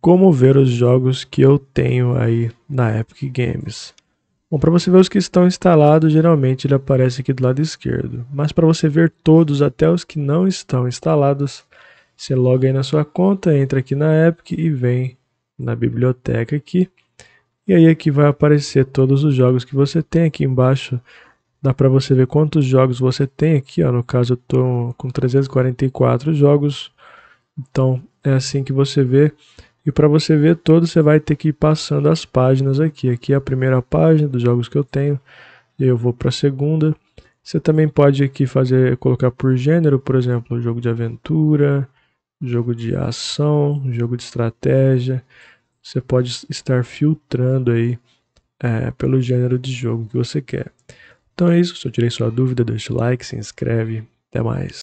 como ver os jogos que eu tenho aí na Epic Games. Bom, para você ver os que estão instalados, geralmente ele aparece aqui do lado esquerdo. Mas para você ver todos, até os que não estão instalados, você loga aí na sua conta, entra aqui na Epic e vem na biblioteca aqui. E aí aqui vai aparecer todos os jogos que você tem aqui embaixo. Dá para você ver quantos jogos você tem aqui, ó. No caso eu estou com 344 jogos. Então é assim que você vê e para você ver todo, você vai ter que ir passando as páginas aqui. Aqui é a primeira página dos jogos que eu tenho. Eu vou para a segunda. Você também pode aqui fazer colocar por gênero, por exemplo, jogo de aventura, jogo de ação, jogo de estratégia. Você pode estar filtrando aí é, pelo gênero de jogo que você quer. Então é isso. Se eu tirei sua dúvida, deixa o like, se inscreve. Até mais.